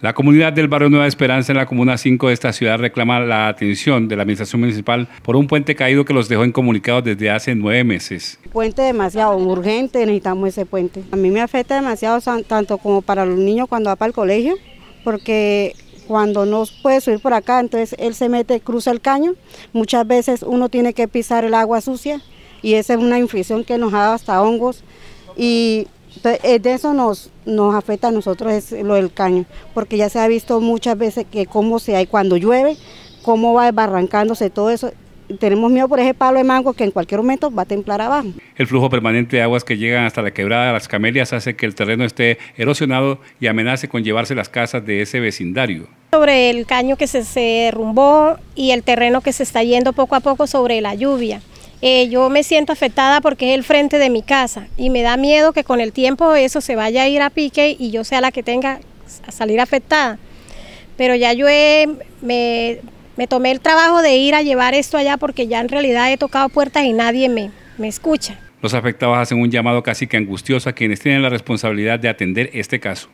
La comunidad del barrio Nueva Esperanza en la Comuna 5 de esta ciudad reclama la atención de la Administración Municipal por un puente caído que los dejó incomunicados desde hace nueve meses. Puente demasiado urgente, necesitamos ese puente. A mí me afecta demasiado tanto como para los niños cuando va para el colegio, porque cuando no puede subir por acá, entonces él se mete, cruza el caño. Muchas veces uno tiene que pisar el agua sucia y esa es una infección que nos da hasta hongos. Y entonces, de eso nos, nos afecta a nosotros es lo del caño, porque ya se ha visto muchas veces que cómo se hay cuando llueve, cómo va barrancándose todo eso. Tenemos miedo por ese palo de mango que en cualquier momento va a templar abajo. El flujo permanente de aguas que llegan hasta la quebrada de las camelias hace que el terreno esté erosionado y amenace con llevarse las casas de ese vecindario. Sobre el caño que se derrumbó y el terreno que se está yendo poco a poco sobre la lluvia. Eh, yo me siento afectada porque es el frente de mi casa y me da miedo que con el tiempo eso se vaya a ir a pique y yo sea la que tenga a salir afectada. Pero ya yo me, tomé el trabajo de ir a llevar esto allá porque ya en realidad he tocado puertas y nadie me, me escucha. Los afectados hacen un llamado casi que angustioso a quienes tienen la responsabilidad de atender este caso.